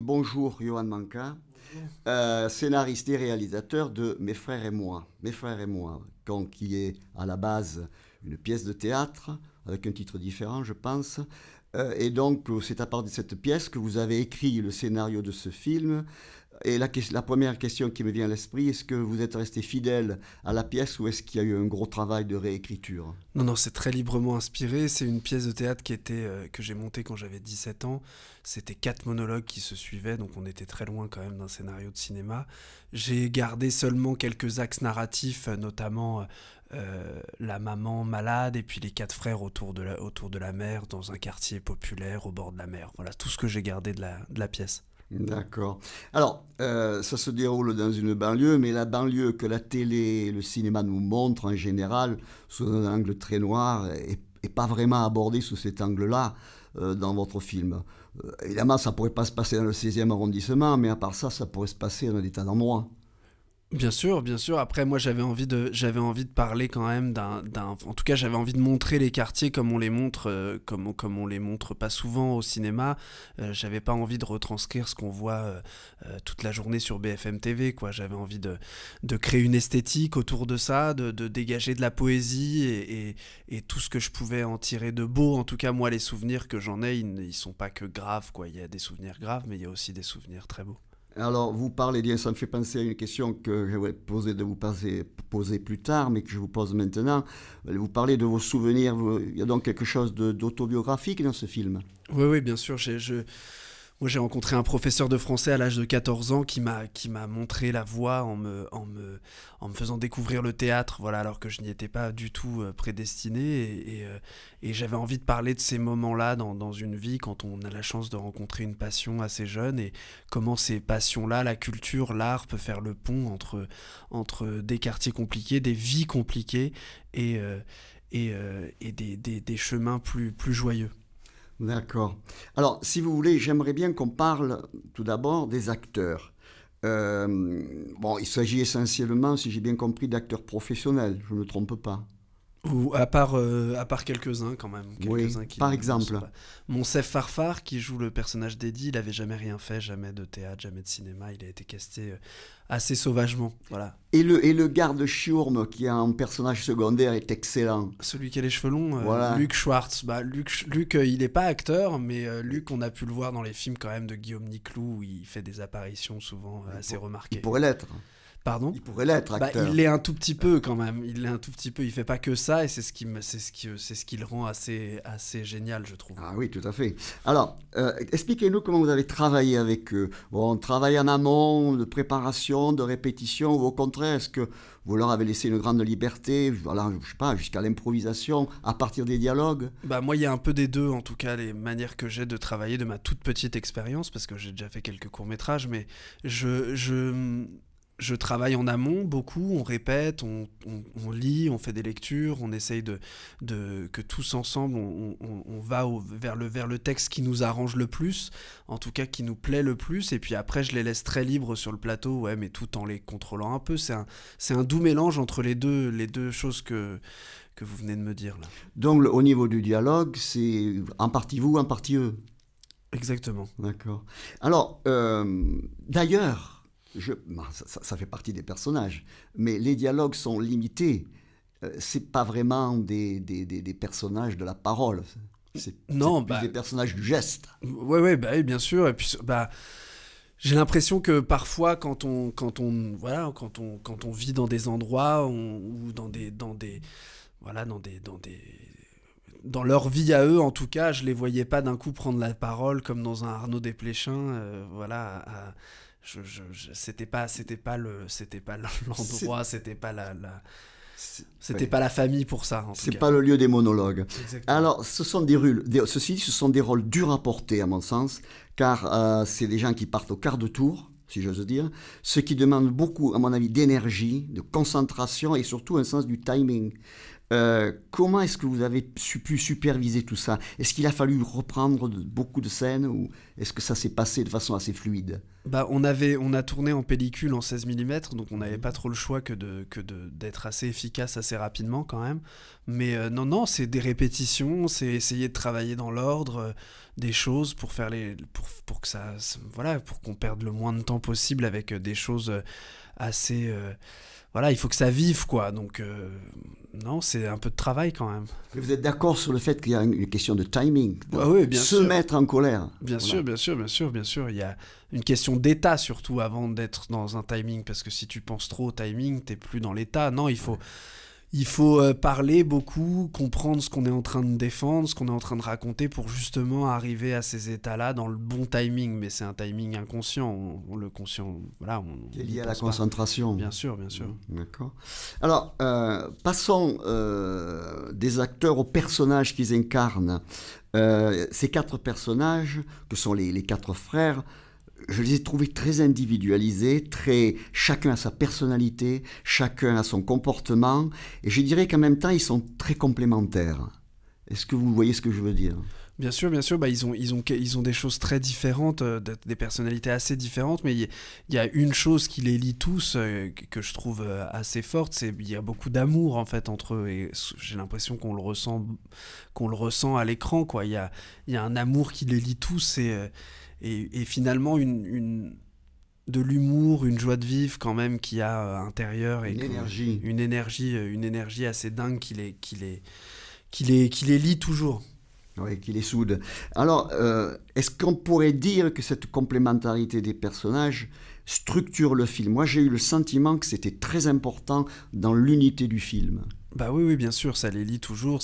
Bonjour Johan Manka, euh, scénariste et réalisateur de Mes frères et moi. Mes frères et moi, qui est à la base une pièce de théâtre avec un titre différent, je pense. Euh, et donc euh, c'est à partir de cette pièce que vous avez écrit le scénario de ce film et la, première question qui me vient à l'esprit, est-ce que vous êtes resté fidèle à la pièce ou est-ce qu'il y a eu un gros travail de réécriture Non, non, c'est très librement inspiré. C'est une pièce de théâtre qui était, euh, que j'ai montée quand j'avais 17 ans. C'était quatre monologues qui se suivaient, donc on était très loin quand même d'un scénario de cinéma. J'ai gardé seulement quelques axes narratifs, euh, notamment euh, la maman malade et puis les quatre frères autour de, la, autour de la mer dans un quartier populaire au bord de la mer. Voilà tout ce que j'ai gardé de la pièce. D'accord. Alors, euh, ça se déroule dans une banlieue, mais la banlieue que la télé et le cinéma nous montrent en général sous un angle très noir et, pas vraiment abordée sous cet angle-là euh, dans votre film. Euh, évidemment, ça pourrait pas se passer dans le 16e arrondissement, mais à part ça, ça pourrait se passer dans des tas d'endroits. Bien sûr, bien sûr. Après, moi, j'avais envie de, j'avais envie de parler quand même d'un, en tout cas, j'avais envie de montrer les quartiers comme on les montre, euh, comme, on, les montre pas souvent au cinéma. Euh, j'avais pas envie de retranscrire ce qu'on voit euh, toute la journée sur BFM TV, quoi. J'avais envie de, créer une esthétique autour de ça, de, dégager de la poésie et, et, tout ce que je pouvais en tirer de beau. En tout cas, moi, les souvenirs que j'en ai, ils, ils sont pas que graves, quoi. Il y a des souvenirs graves, mais il y a aussi des souvenirs très beaux. Alors, vous parlez, ça me fait penser à une question que j'avais posé de vous passer, poser plus tard, mais que je vous pose maintenant. Euh, vous parlez de vos souvenirs. Il y a donc quelque chose d'autobiographique dans ce film. Oui, oui, bien sûr. Moi, j'ai rencontré un professeur de français à l'âge de 14 ans qui m'a qui m'a montré la voie en me en me en me faisant découvrir le théâtre, voilà, alors que je n'y étais pas du tout euh, prédestiné et, euh, et, j'avais envie de parler de ces moments-là dans, dans une vie quand on a la chance de rencontrer une passion assez jeune et comment ces passions-là, la culture, l'art peuvent faire le pont entre entre des quartiers compliqués, des vies compliquées et euh, et, et des, des, des chemins plus plus joyeux. D'accord. Alors, si vous voulez, j'aimerais bien qu'on parle tout d'abord des acteurs. Euh, bon, il s'agit essentiellement, si j'ai bien compris, d'acteurs professionnels, je ne me trompe pas. Ou à part, euh, part quelques-uns quand même. oui, par exemple. Mon Sef Farfar, qui joue le personnage d'Eddie, il n'avait jamais rien fait, jamais de théâtre, jamais de cinéma. Il a été casté euh, assez sauvagement. Voilà. Et le, et le garde Chiourme, qui est un personnage secondaire, est excellent. Celui qui a les cheveux longs, euh, Luc Schwartz. Bah, Luc, Luc il n'est pas acteur, mais Luc, on a pu le voir dans les films quand même de Guillaume Niclou, où il fait des apparitions souvent assez remarquées. Il pourrait l'être. Il pourrait l'être, bah, il l'est un tout petit peu quand même. Il l'est un tout petit peu. Il fait pas que ça et c'est ce qui me, c'est ce c'est ce qui le rend assez, assez génial, je trouve. Ah oui, tout à fait. Alors, euh, expliquez-nous comment vous avez travaillé avec eux. Bon, en amont, de préparation, de répétition, ou au contraire, est-ce que vous leur avez laissé une grande liberté, voilà, je sais pas, jusqu'à l'improvisation, à partir des dialogues Bah moi, il y a un peu des deux, en tout cas, les manières que j'ai de travailler de ma toute petite expérience, parce que j'ai déjà fait quelques courts métrages, mais je, je je travaille en amont beaucoup, on répète, on, lit, on fait des lectures, on essaye de, de que tous ensemble on, va vers, le, vers le texte qui nous arrange le plus, en tout cas qui nous plaît le plus, et puis après je les laisse très libres sur le plateau, ouais, mais tout en les contrôlant un peu. C'est un, c'est un doux mélange entre les deux, les deux choses que, que vous venez de me dire là. Donc au niveau du dialogue, c'est un partie vous, un partie eux. Exactement. D'accord. Alors, euh, d'ailleurs, bah, ça, fait partie des personnages, mais les dialogues sont limités. Euh, c'est pas vraiment des, des, des, personnages de la parole. C'est bah, des personnages du geste. Oui, ouais, bah, bien sûr. Et puis, bah, j'ai l'impression que parfois, quand on, quand on, voilà, quand on, quand on vit dans des endroits ou dans des, dans des, voilà, dans des, dans des, dans leur vie à eux, en tout cas, je les voyais pas d'un coup prendre la parole comme dans un Arnaud Desplechin, euh, voilà, je, je, c'était pas c'était pas le c'était pas l'endroit c'était pas la, c'était pas la famille pour ça c'est pas le lieu des monologues alors ce sont des rôles ceci ce sont des rôles durs à porter à mon sens car euh, c'est des gens qui partent au quart de tour si j'ose dire, ce qui demande beaucoup, à mon avis, d'énergie, de concentration et surtout un sens du timing. Euh, comment est-ce que vous avez pu superviser tout ça Est-ce qu'il a fallu reprendre beaucoup de scènes ou est-ce que ça s'est passé de façon assez fluide bah, on, avait, on a tourné en pellicule en 16 mm, donc on n'avait mmh. pas trop le choix que d'être que de, assez efficace assez rapidement quand même. Mais euh, non, non, c'est des répétitions, c'est essayer de travailler dans l'ordre euh, des choses pour faire les pour, que ça, voilà pour qu'on perde le moins de temps possible avec des choses assez voilà, il faut que ça vive, quoi. Donc, euh, non, c'est un peu de travail quand même. vous êtes d'accord sur le fait qu'il y a une question de timing ah bien Se mettre en colère. Bien sûr, bien sûr, bien sûr, bien sûr. Il y a une question d'état surtout avant d'être dans un timing, parce que si tu penses trop au timing, t'es plus dans l'état. Non, il faut. Il faut euh, parler beaucoup, comprendre ce qu'on est en train de défendre, ce qu'on est en train de raconter pour justement arriver à ces états-là dans le bon timing. Mais c'est un timing inconscient. On, le conscient, voilà. est lié à la concentration. Bien sûr, bien sûr. Mmh, d'accord. Alors, euh, passons euh, des acteurs aux personnages qu'ils incarnent. ces quatre personnages, que sont les quatre frères, je les ai trouvés très individualisés, très chacun a sa personnalité, chacun a son comportement, et je dirais qu'en même temps ils sont très complémentaires. Est-ce que vous voyez ce que je veux dire Bien sûr, bien sûr, bah, ils, ont, ils, ont, ils ont des choses très différentes, euh, des personnalités assez différentes, mais il y, a une chose qui les lie tous, euh, que je trouve euh, assez forte, c'est qu'il y a beaucoup d'amour en fait entre eux, et j'ai l'impression qu'on le ressent, qu'on le ressent à l'écran, quoi. Il y a, y a un amour qui les lie tous, et et, finalement une, de l'humour, une joie de vivre quand même qui a euh, intérieur et une énergie. Une énergie, euh, une énergie assez dingue qui les, qu'il est, qu'il est, les lie toujours. Oui, qui les soude. Alors, euh, est-ce qu'on pourrait dire que cette complémentarité des personnages structure le film Moi, j'ai eu le sentiment que c'était très important dans l'unité du film. Bah oui, oui, bien sûr, ça les lie toujours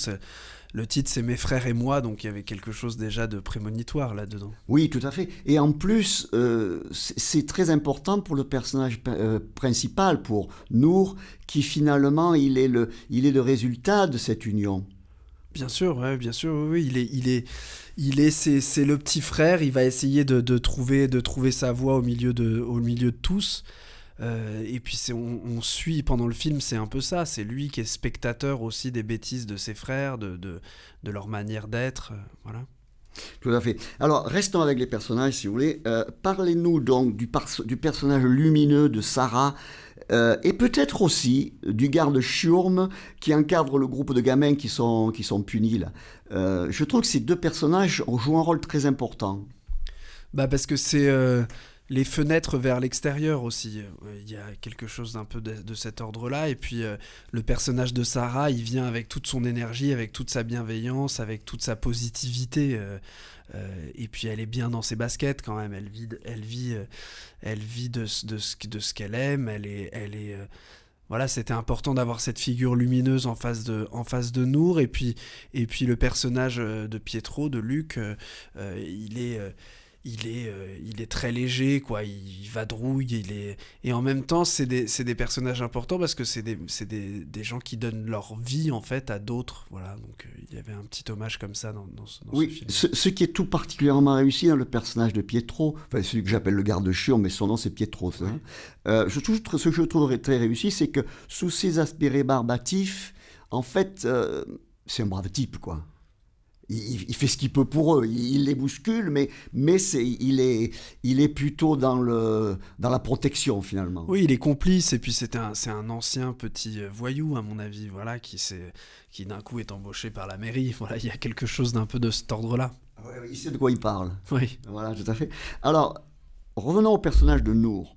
le titre c'est Mes frères et moi, donc il y avait quelque chose déjà de prémonitoire là-dedans. Oui, tout à fait. Et en plus, euh, c'est très important pour le personnage euh, principal, pour Nour, qui finalement il est le, il est le résultat de cette union. Bien sûr, bien sûr, oui, il est, il est, c'est, le petit frère. Il va essayer de, trouver, de trouver sa voie au milieu de, au milieu de tous. Euh, et puis c'est, on, suit pendant le film, c'est un peu ça, c'est lui qui est spectateur aussi des bêtises de ses frères, de, de, leur manière d'être. Euh, voilà. Tout à fait. Alors, restons avec les personnages, si vous voulez. Euh, parlez-nous donc du, du, personnage lumineux de Sarah et peut-être aussi du garde Schurm qui encadre le groupe de gamins qui sont, qui sont punis. je trouve que ces deux personnages ont joué un rôle très important. Bah parce que c'est les fenêtres vers l'extérieur aussi. Euh, il y a quelque chose d'un peu de, cet ordre-là. Et puis euh, le personnage de Sarah, il vient avec toute son énergie, avec toute sa bienveillance, avec toute sa positivité. Euh, et puis elle est bien dans ses baskets quand même. Elle vit, elle vit, elle vit de, ce, de ce qu'elle aime. Elle est, elle est voilà, c'était important d'avoir cette figure lumineuse en face de, en face de Nour. Et puis, et puis le personnage de Pietro, de Luc, il est il est, euh, il est très léger, quoi. Il, vadrouille, il est. Et en même temps, c'est des, personnages importants parce que c'est des, gens qui donnent leur vie, en fait, à d'autres. Voilà, donc euh, il y avait un petit hommage comme ça dans, ce, oui, ce film. Ce, qui est tout particulièrement réussi dans hein, le personnage de Pietro, enfin, celui que j'appelle le garde chur mais son nom c'est Pietro. Hein. Euh, je trouve, ce que je trouve très réussi, c'est que sous ses aspirés barbatifs, en fait, c'est un brave type, quoi. Il, fait ce qu'il peut pour eux, il, les bouscule, mais, mais c'est il, est, il est plutôt dans, le, dans la protection finalement. Oui, il est complice, et puis c'est un, c'est un ancien petit euh, voyou, à mon avis, voilà, qui, qui d'un coup est embauché par la mairie. Voilà, il y a quelque chose d'un peu de cet ordre-là. Ah il sait de quoi il parle. Oui. Voilà, tout à fait. Alors, revenons au personnage de Nour.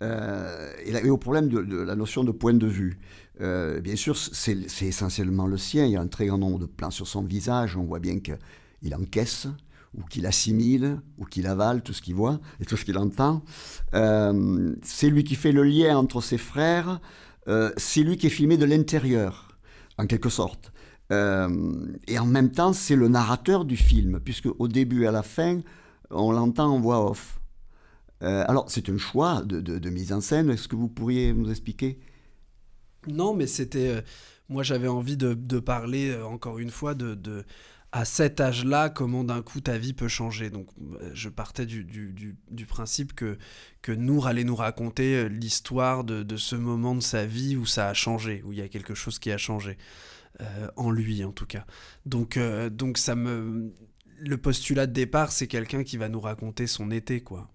et, euh, au problème de, de, la notion de point de vue. Euh, bien sûr, c'est essentiellement le sien. Il y a un très grand nombre de plans sur son visage. On voit bien qu'il encaisse, ou qu'il assimile, ou qu'il avale tout ce qu'il voit et tout ce qu'il entend. Euh, c'est lui qui fait le lien entre ses frères. Euh, c'est lui qui est filmé de l'intérieur, en quelque sorte. et en même temps, c'est le narrateur du film, puisque au début et à la fin, on l'entend en voix off. alors, c'est un choix de, mise en scène. Est-ce que vous pourriez nous expliquer non, mais c'était. Euh, moi, j'avais envie de, parler, euh, encore une fois, de, à cet âge-là, comment d'un coup ta vie peut changer. Donc, euh, je partais du, principe que, que Nour allait nous raconter l'histoire de, ce moment de sa vie où ça a changé, où il y a quelque chose qui a changé. en lui, en tout cas. Donc, donc ça me. Le postulat de départ, c'est quelqu'un qui va nous raconter son été, quoi.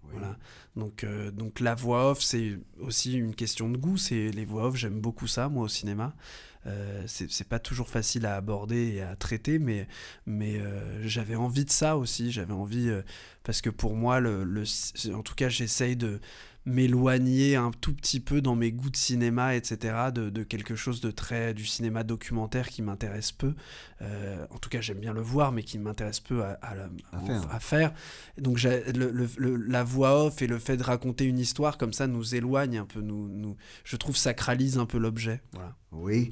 Donc, euh, donc la voix off, c'est aussi une question de goût. C'est les voix off, j'aime beaucoup ça, moi, au cinéma. Euh, c'est pas toujours facile à aborder et à traiter, mais, mais euh, j'avais envie de ça aussi. J'avais envie, euh, parce que pour moi, le, le en tout cas, j'essaye de, m'éloigner un tout petit peu dans mes goûts de cinéma, etc., de, quelque chose de très du cinéma documentaire qui m'intéresse peu. Euh, en tout cas, j'aime bien le voir, mais qui m'intéresse peu à, faire. Donc, la voix off et le fait de raconter une histoire comme ça nous éloigne un peu. Nous, nous je trouve sacralise un peu l'objet. Oui.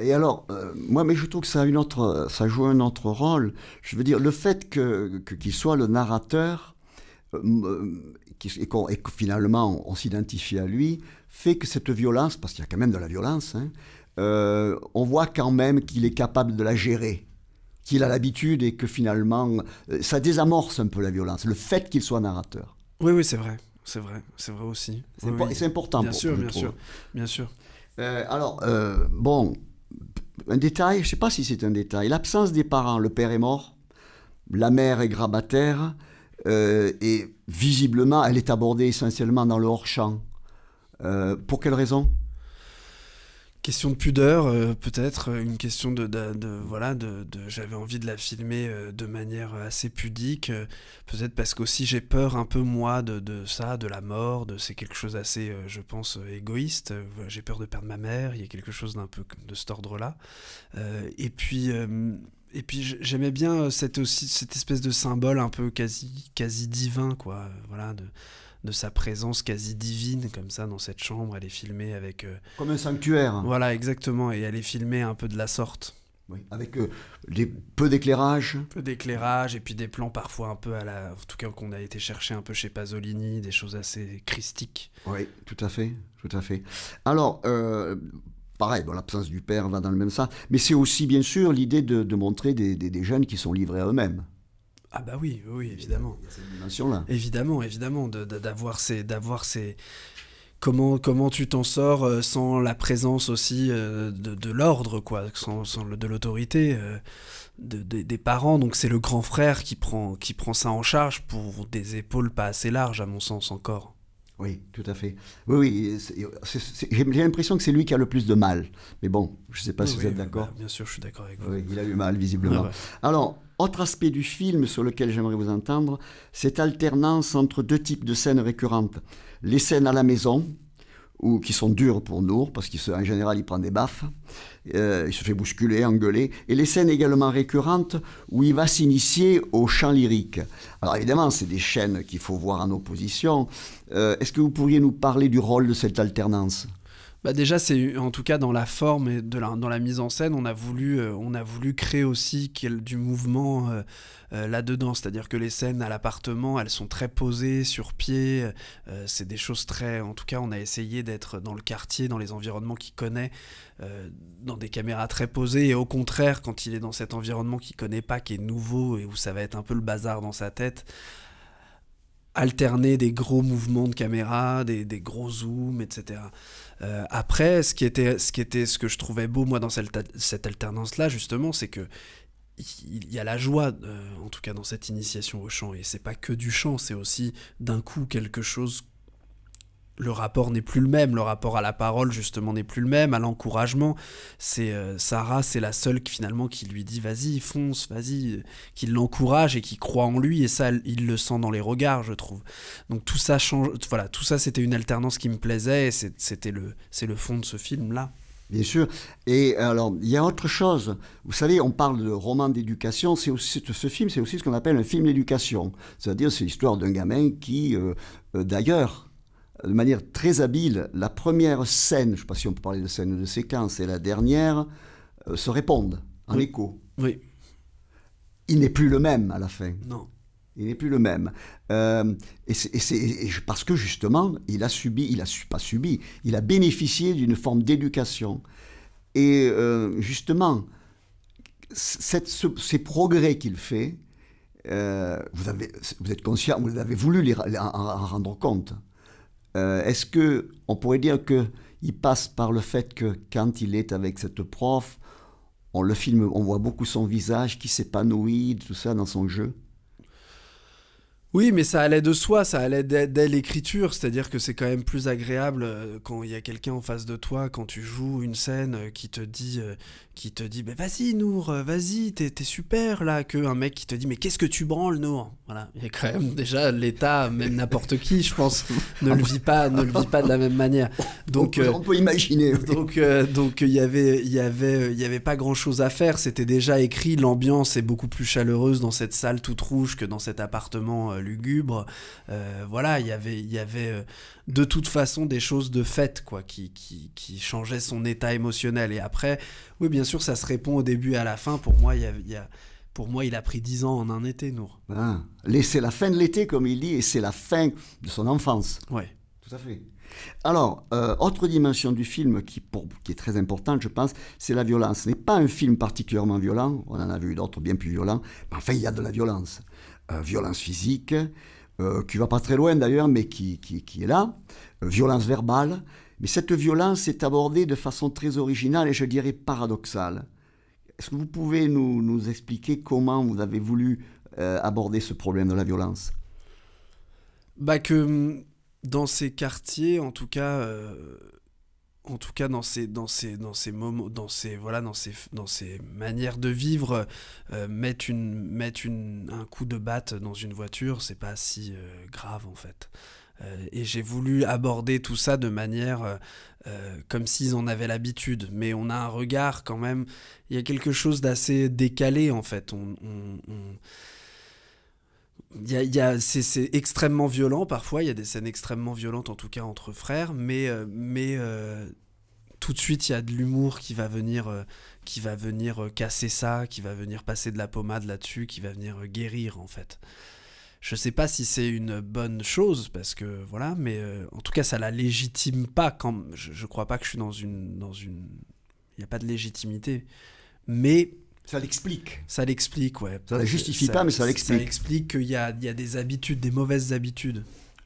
Et alors, euh, moi, mais je trouve que ça, une autre, ça joue un autre rôle. Je veux dire, le fait que qu'il soit le narrateur euh, et, que finalement on, s'identifie à lui, fait que cette violence, parce qu'il y a quand même de la violence, hein, euh, on voit quand même qu'il est capable de la gérer qu'il a l'habitude et que finalement, euh, ça désamorce un peu la violence, le fait qu'il soit narrateur. Oui, oui, c'est vrai, c'est vrai, c'est vrai aussi. C'est, important. Bien sûr, bien sûr, bien sûr. Euh, alors, bon, un détail, je ne sais pas si c'est un détail, l'absence des parents, le père est mort, la mère est grabataire, euh, et visiblement, elle est abordée essentiellement dans le hors-champ. Euh, pour quelle raison Question de pudeur, euh, peut-être une question de, voilà, de, j'avais envie de la filmer de manière assez pudique, peut-être parce qu'aussi j'ai peur un peu moi de, ça, de la mort, c'est quelque chose assez, je pense, égoïste. j'ai peur de perdre ma mère, il y a quelque chose d'un peu de cet ordre-là. et puis et puis j'aimais bien euh, cette aussi cette espèce de symbole un peu quasi quasi divin quoi euh, voilà de, de sa présence quasi divine comme ça dans cette chambre elle est filmée avec euh, comme un sanctuaire voilà exactement et elle est filmée un peu de la sorte oui, avec peu d'éclairage. Peu d'éclairage, et puis des plans parfois un peu à la. En tout cas, qu'on a été chercher un peu chez Pasolini, des choses assez christiques. Oui, tout à fait, tout à fait. Alors, pareil, l'absence du père va dans le même sens. Mais c'est aussi, bien sûr, l'idée de, montrer des, jeunes qui sont livrés à eux-mêmes. Ah bah oui, oui, évidemment. dimension-là. Évidemment, évidemment, d'avoir ces, d'avoir comment comment tu t'en sors euh, sans la présence aussi euh, de, l'ordre, quoi, sans, le, de l'autorité euh, des parents. Donc c'est le grand frère qui prend qui prend ça en charge pour des épaules pas assez larges, à mon sens encore. Oui, tout à fait. Oui, j'ai l'impression que c'est lui qui a le plus de mal. Mais bon, je ne sais pas si vous êtes d'accord. Bah, bien sûr, je suis d'accord avec vous. Oui, il a eu mal, visiblement. Ah, Alors, autre aspect du film sur lequel j'aimerais vous entendre, cette alternance entre deux types de scènes récurrentes. Les scènes à la maison, ou qui sont dures pour Nour, parce qu'en général, il prend des baffes. Euh, il se fait bousculer, engueuler, et les scènes également récurrentes où il va s'initier au chant lyrique. Alors évidemment, c'est des chaînes qu'il faut voir en opposition. Euh, est-ce que vous pourriez nous parler du rôle de cette alternance bah déjà, c'est en tout cas dans la forme et de la, dans la mise en scène, on a voulu, euh, on a voulu créer aussi du mouvement euh, euh, là-dedans. C'est-à-dire que les scènes à l'appartement, elles sont très posées, sur pied. c'est des choses très. En tout cas, on a essayé d'être dans le quartier, dans les environnements qu'il connaît, dans des caméras très posées. Et au contraire, quand il est dans cet environnement qu'il connaît pas, qui est nouveau et où ça va être un peu le bazar dans sa tête, alterner des gros mouvements de caméra, des, gros zooms, etc. Euh, après, ce qui, était, ce que je trouvais beau, moi, dans cette, alternance-là, justement, c'est que il y a la joie, euh, en tout cas dans cette initiation au chant, et c'est pas que du chant, c'est aussi d'un coup quelque chose le rapport n'est plus le même, le rapport à la parole justement n'est plus le même, à l'encouragement. C'est euh, Sarah, c'est la seule qui, finalement qui lui dit vas-y, fonce, vas-y, euh, qui l'encourage et qui croit en lui et ça il le sent dans les regards, je trouve. Donc tout ça change, voilà, tout ça c'était une alternance qui me plaisait et c'était le c'est le fond de ce film là. Bien sûr. Et alors, il y a autre chose. Vous savez, on parle de roman d'éducation. C'est aussi ce film, c'est aussi ce qu'on appelle un film d'éducation. C'est-à-dire, c'est l'histoire d'un gamin qui, euh, d'ailleurs, de manière très habile, la première scène, je ne sais pas si on peut parler de scène ou de séquence, et la dernière, euh, se répondent en écho. Oui. Il n'est plus le même à la fin. Non. Il n'est plus le même. Euh, et, c'est, parce que justement, il a subi, il a pas subi, il a bénéficié d'une forme d'éducation. Et euh, justement, ces progrès qu'il fait, vous, êtes conscient, vous avez voulu en rendre compte. Euh, est-ce que on pourrait dire que il passe par le fait que quand il est avec cette prof, on le filme, on voit beaucoup son visage qui s'épanouit, tout ça dans son jeu oui, mais ça allait de soi, ça allait dès, l'écriture, c'est-à-dire que c'est quand même plus agréable euh, quand il y a quelqu'un en face de toi, quand tu joues une scène euh, qui te dit, euh, qui te dit, mais vas-y Nour, vas-y, t'es super là, que un mec qui te dit, mais qu'est-ce que tu branles Nour Voilà, il y a quand même déjà l'État, même n'importe qui, je pense, ne le vit pas, ne le vit pas de la même manière. Donc on peut, imaginer. Donc donc il y avait il y avait il y avait pas grand-chose à faire, c'était déjà écrit, l'ambiance est beaucoup plus chaleureuse dans cette salle toute rouge que dans cet appartement lugubre. Euh, voilà, y il y avait euh, de toute façon des choses de fait quoi, qui, qui, qui, changeaient son état émotionnel. Et après, oui, bien sûr, ça se répond au début et à la fin. Pour moi, il a, pris dix ans en un été, Nour. c'est ah, la fin de l'été, comme il dit, et c'est la fin de son enfance. Oui. Tout à fait. Alors, euh, autre dimension du film qui, qui est très importante, je pense, c'est la violence. Ce n'est pas un film particulièrement violent, on en a vu d'autres bien plus violents, mais enfin, il y a de la violence. Euh, violence physique, euh, qui va pas très loin d'ailleurs, mais qui, qui, est là, euh, violence verbale. Mais cette violence est abordée de façon très originale et je dirais paradoxale. Est-ce que vous pouvez nous, expliquer comment vous avez voulu aborder ce problème de la violence Bah que hum, dans ces quartiers, en tout cas, en tout cas dans ces dans dans ces moments dans ces voilà dans ces dans ces manières de vivre euh, mettre une mettre un coup de batte dans une voiture c'est pas si euh, grave en fait euh, et j'ai voulu aborder tout ça de manière comme s'ils en avaient l'habitude mais on a un regard quand même il y a quelque chose d'assez décalé en fait on y c'est extrêmement violent parfois, il y a des scènes extrêmement violentes en tout cas entre frères, mais, euh, mais euh, tout de suite il y a de l'humour qui va venir, euh, qui va venir casser ça, qui va venir passer de la pommade là-dessus, qui va venir guérir en fait. Je sais pas si c'est une bonne chose parce que voilà, mais en tout cas ça la légitime pas quand je, ne crois pas que je suis dans une dans une il n'y a pas de légitimité, mais ça l'explique. Ça l'explique, ouais. Ça ne justifie pas, mais ça l'explique. Ça explique qu'il y a, des habitudes, des mauvaises habitudes.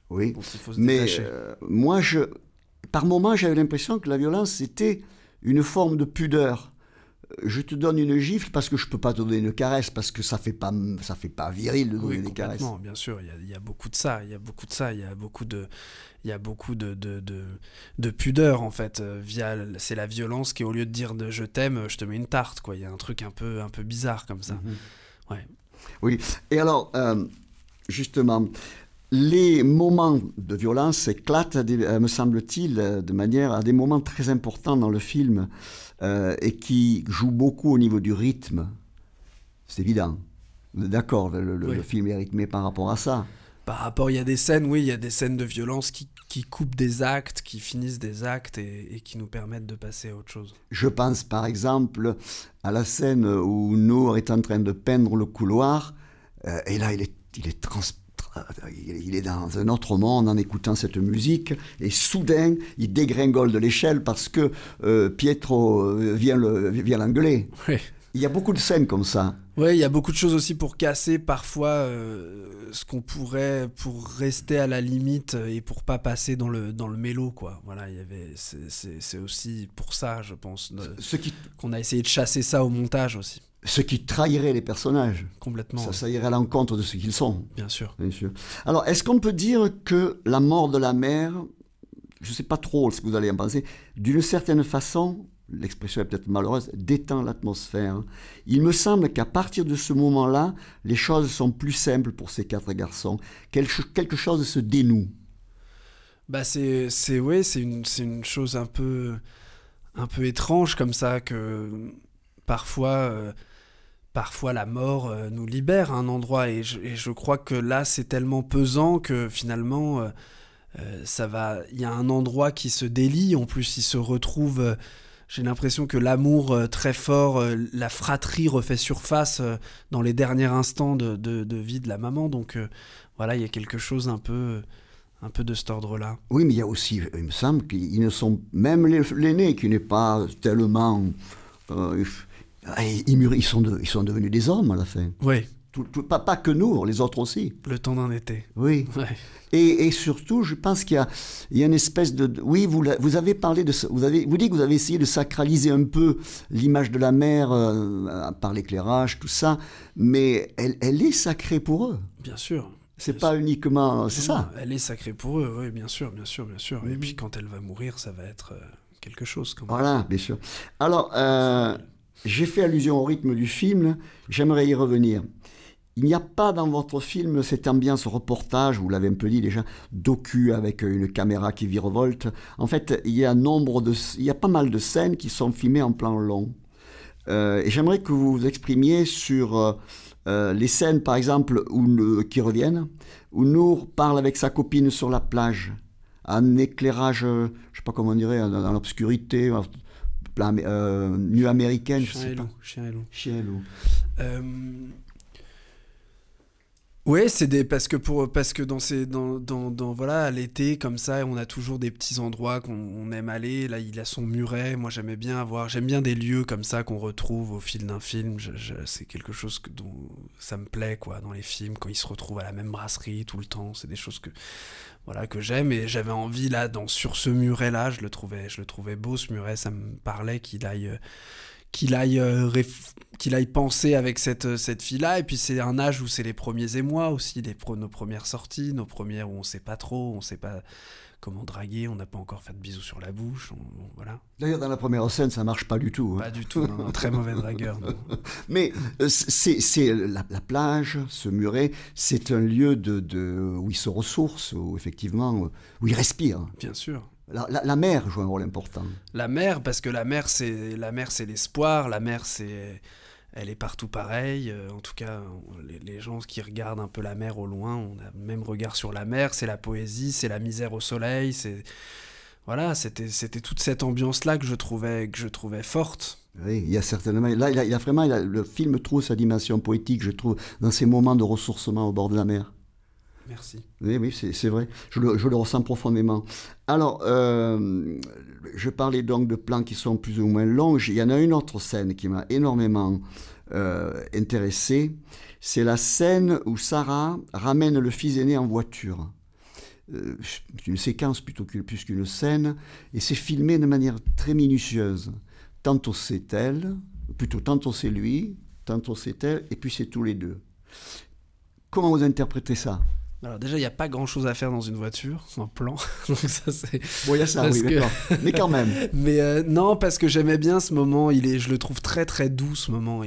Oui. mais euh, moi, je, par moments, j'avais l'impression que la violence, c'était une forme de pudeur je te donne une gifle parce que je peux pas te donner une caresse parce que ça fait pas ça fait pas viril de donner des caresses. bien sûr, il y, a, beaucoup de ça, il y a beaucoup de ça, il y a beaucoup de il y a beaucoup de, de, pudeur en fait euh, via c'est la violence qui au lieu de dire je t'aime, je te mets une tarte quoi, il y a un truc un peu un peu bizarre comme ça. Mhm. Oui, et alors euh, justement les moments de violence éclatent, euh, me semble-t-il, de manière à des moments très importants dans le film. Euh, et qui joue beaucoup au niveau du rythme. C'est évident. D'accord, le, film est rythmé par rapport à ça. Par rapport, il y a des scènes, oui, il y a des scènes de violence qui, coupent des actes, qui finissent des actes et, qui nous permettent de passer à autre chose. Je pense par exemple à la scène où Noor est en train de peindre le couloir euh, et là il est, il est il est dans un autre monde en écoutant cette musique et soudain il dégringole de l'échelle parce que euh, Pietro euh, vient l'engueuler. Il y a beaucoup de scènes comme ça. Oui, il y a beaucoup de choses aussi pour casser parfois euh, ce qu'on pourrait pour rester à la limite et pour pas passer dans le dans le mélo quoi. Voilà, il y avait c'est aussi pour ça je pense qu'on a essayé de chasser ça au montage aussi ce qui trahirait les personnages. Complètement. Ça, irait à l'encontre de ce qu'ils sont. Bien sûr. Bien sûr. Alors, est-ce qu'on peut dire que la mort de la mère, je ne sais pas trop ce que vous allez en penser, d'une certaine façon, l'expression est peut-être malheureuse, détend l'atmosphère. Il me semble qu'à partir de ce moment-là, les choses sont plus simples pour ces quatre garçons. quelque chose se dénoue. Bah c'est c'est c'est une, une chose un peu un peu étrange comme ça que parfois, euh, parfois la mort euh, nous libère à un endroit. Et je, je crois que là, c'est tellement pesant que finalement, euh, ça va. Il y a un endroit qui se délie. En plus, il se retrouve. J'ai l'impression que l'amour très fort, la fratrie refait surface dans les derniers instants de, de, de, vie de la maman. Donc voilà, il y a quelque chose un peu, un peu de cet ordre-là. Oui, mais il y a aussi, il me semble qu'ils ne sont même l'aîné qui n'est pas tellement ah, ils, ils, sont ils sont devenus des hommes à la fin. Oui. Tout, pas, pas, que nous, les autres aussi. Le temps d'un été. Oui. Et, surtout, je pense qu'il y, a, une espèce de... oui, vous, vous avez parlé de... Vous, avez, vous dites que vous avez essayé de sacraliser un peu l'image de la mer euh, par l'éclairage, tout ça, mais elle, est sacrée pour eux. Bien sûr. C'est pas uniquement... Euh, c'est ça. Elle est sacrée pour eux, oui, bien sûr, bien sûr, bien sûr. Et puis quand elle va mourir, ça va être euh, quelque chose. Quand Voilà, bien sûr. Alors... J'ai fait allusion au rythme du film, j'aimerais y revenir. Il n'y a pas dans votre film cette ambiance reportage, vous l'avez un peu dit déjà, docu avec une caméra qui virevolte. En fait, il y a, nombre de, il y a pas mal de scènes qui sont filmées en plan long. Euh, et j'aimerais que vous vous exprimiez sur euh, euh, les scènes, par exemple, où, qui reviennent, où Nour parle avec sa copine sur la plage, un éclairage, je ne sais pas comment on dirait, dans, l'obscurité, euh, américaine. je et, oui, c'est des parce que pour parce que dans ces dans, dans, dans voilà l'été comme ça, on a toujours des petits endroits qu'on aime aller. Là, il a son muret. Moi, j'aimais bien avoir, j'aime bien des lieux comme ça qu'on retrouve au fil d'un film. c'est quelque chose que, dont ça me plaît quoi dans les films quand ils se retrouvent à la même brasserie tout le temps. C'est des choses que voilà que j'aime et j'avais envie là dans sur ce muret là, je le trouvais je le trouvais beau ce muret. Ça me parlait qu'il aille euh, qu'il aille, euh, qu'il aille penser avec euh, cette, fille-là. Et puis c'est un âge où c'est les premiers émois aussi, les nos premières sorties, nos premières où on sait pas trop, on sait pas comment draguer, on n'a pas encore fait de bisous sur la bouche, voilà. D'ailleurs, dans la première scène, ça marche pas du tout. Hein. Pas du tout, très mauvais dragueur. Mais euh, c'est la, plage, ce muret, c'est un lieu de, de, où il se ressource, où effectivement, où il respire. Bien sûr. La, mer joue un rôle important. La mer, parce que la mer, c'est la mer, c'est l'espoir. La mer, c'est elle est partout pareille. Euh, en tout cas, les, gens qui regardent un peu la mer au loin, on a le même regard sur la mer. C'est la poésie, c'est la misère au soleil. C'est voilà, c'était c'était toute cette ambiance là que je trouvais que je trouvais forte. Oui, il y a certainement. Là, il y a, vraiment le film trouve sa dimension poétique, je trouve, dans ces moments de ressourcement au bord de la mer. Merci. Oui, c'est vrai. Je le, ressens profondément. Alors, euh, je parlais donc de plans qui sont plus ou moins longs. Il y en a une autre scène qui m'a énormément euh, intéressé. C'est la scène où Sarah ramène le fils aîné en voiture. Euh, une séquence plutôt plus qu'une scène. Et c'est filmé de manière très minutieuse. Tantôt c'est elle, plutôt tantôt c'est lui, tantôt c'est elle, et puis c'est tous les deux. Comment vous interprétez ça alors déjà, il n'y a pas grand-chose à faire dans une voiture, un plan. ça, c'est... Bon, il y a ça, oui, Mais quand même. mais euh, non, parce que j'aimais bien ce moment. Il est, je le trouve très très doux, ce moment.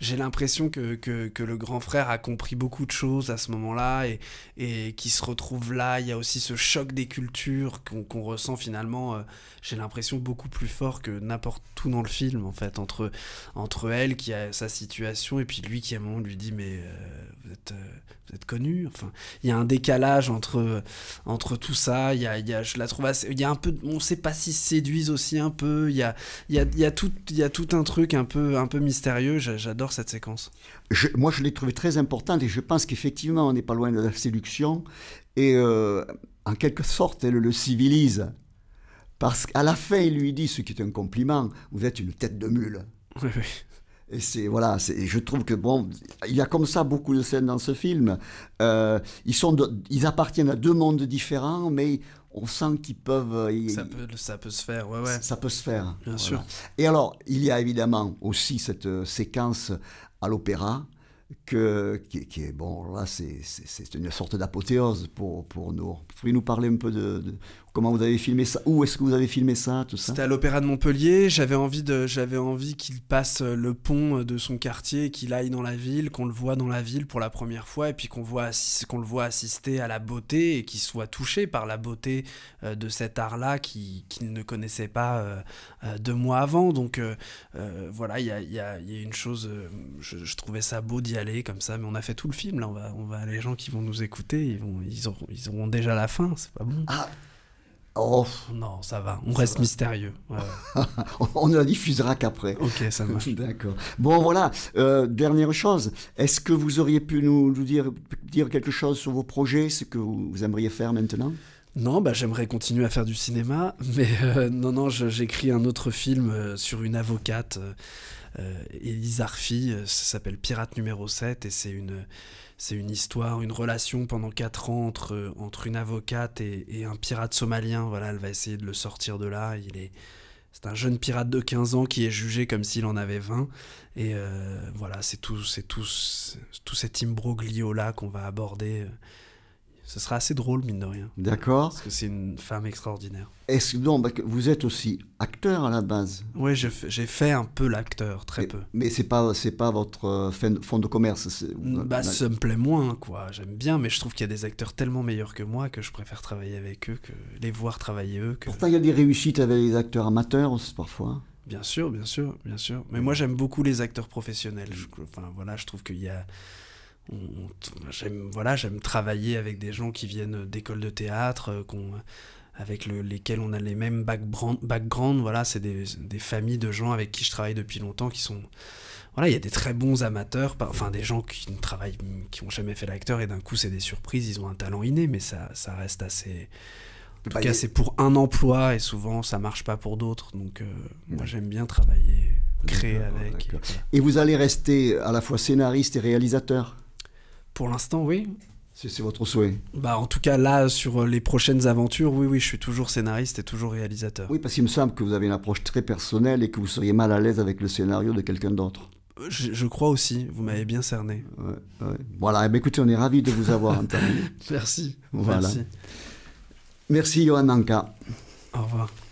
J'ai l'impression que, que, que, le grand frère a compris beaucoup de choses à ce moment-là et, et qu'il se retrouve là. Il y a aussi ce choc des cultures qu'on ressent finalement, euh, j'ai l'impression, beaucoup plus fort que n'importe où dans le film, en fait, entre, entre elle qui a sa situation et puis lui qui à un moment lui dit, mais euh, vous êtes... êtes connu, enfin, il y a un décalage entre, entre tout ça. Il y a, je la trouve il y a un peu, on sait pas si séduisent aussi un peu. Il y a, il y, a, il y a tout, il y a tout un truc un peu, un peu mystérieux. J'adore cette séquence. moi, je l'ai trouvée très importante et je pense qu'effectivement, on n'est pas loin de la séduction et euh, en quelque sorte, elle le civilise. Parce qu'à la fin, il lui dit, ce qui est un compliment, vous êtes une tête de mule. Et c'est voilà, je trouve que bon, il y a comme ça beaucoup de scènes dans ce film. Euh, ils sont, ils appartiennent à deux mondes différents, mais on sent qu'ils peuvent. Euh, ça, peut, ça peut se faire, ouais, ouais. Ça peut se faire. Bien sûr. Et alors, il y a évidemment aussi cette euh, séquence à l'opéra qui, est, bon, là, c'est une sorte d'apothéose pour, pour nous. pouvez nous parler un peu de, comment vous avez filmé ça Où est-ce que vous avez filmé ça, tout ça C'était à l'Opéra de Montpellier. J'avais envie, de, envie qu'il passe le pont de son quartier, qu'il aille dans la ville, qu'on le voit dans la ville pour la première fois, et puis qu'on qu'on le voit assister à la beauté et qu'il soit touché par la beauté euh, de cet art-là qu'il ne connaissait pas euh, euh, deux mois avant. Donc voilà, il y a, y a, une chose, je trouvais ça beau d'y aller comme ça, mais on a fait tout le film, là, on va, on va les gens qui vont nous écouter, ils, vont, ils, auront, ils auront déjà la fin, c'est pas bon. Ah Oh. Non, ça va, on reste mystérieux. on ne la diffusera qu'après. Ok, ça marche. D'accord. Bon, voilà, euh, dernière chose. Est-ce que vous auriez pu nous, nous, dire, dire quelque chose sur vos projets, ce que vous, aimeriez faire maintenant non, bah, j'aimerais continuer à faire du cinéma, mais euh, non, non, j'écris un autre film euh, sur une avocate euh, euh, ça s'appelle Pirate numéro 7 et c'est une, c'est une histoire, une relation pendant 4 ans entre, une avocate et, un pirate somalien. Voilà, elle va essayer de le sortir de là. Il est, c'est un jeune pirate de 15 ans qui est jugé comme s'il en avait 20. Et euh, voilà, c'est tout, c'est tout, tout cet imbroglio là qu'on va aborder. Euh, ce sera assez drôle, mine de rien. D'accord. Parce que c'est une femme extraordinaire. Est-ce que vous êtes aussi acteur à la base Oui, j'ai fait un peu l'acteur, très peu. Mais c'est pas c'est pas votre euh, fond de commerce. Bah, euh, ça me plaît moins, quoi. J'aime bien, mais je trouve qu'il y a des acteurs tellement meilleurs que moi que je préfère travailler avec eux que les voir travailler eux. Pourtant, il y a des réussites avec les acteurs amateurs parfois. Hein. Bien sûr, bien sûr, bien sûr. Mais moi, j'aime beaucoup les acteurs professionnels. enfin, voilà, je trouve qu'il y a j'aime voilà, j'aime travailler avec des gens qui viennent d'écoles de théâtre, euh, avec le, lesquels on a les mêmes backgrounds. Background, voilà, c'est des, des, familles de gens avec qui je travaille depuis longtemps qui sont voilà, il y a des très bons amateurs, enfin des gens qui ne travaillent, qui ont jamais fait l'acteur et d'un coup c'est des surprises, ils ont un talent inné, mais ça, ça reste assez. En tout bah, cas, c'est pour un emploi et souvent ça marche pas pour d'autres. Donc euh, moi j'aime bien travailler, créer avec. et vous allez rester à la fois scénariste et réalisateur pour l'instant, oui. c'est votre souhait. Bah, en tout cas, là, sur euh, les prochaines aventures, oui, oui, je suis toujours scénariste et toujours réalisateur. Oui, parce qu'il me semble que vous avez une approche très personnelle et que vous seriez mal à l'aise avec le scénario de quelqu'un d'autre. Euh, je, crois aussi, vous m'avez bien cerné. Voilà, eh ben, écoutez, on est ravis de vous avoir entendu. Merci. Merci. Merci, Johan Anka. Au revoir.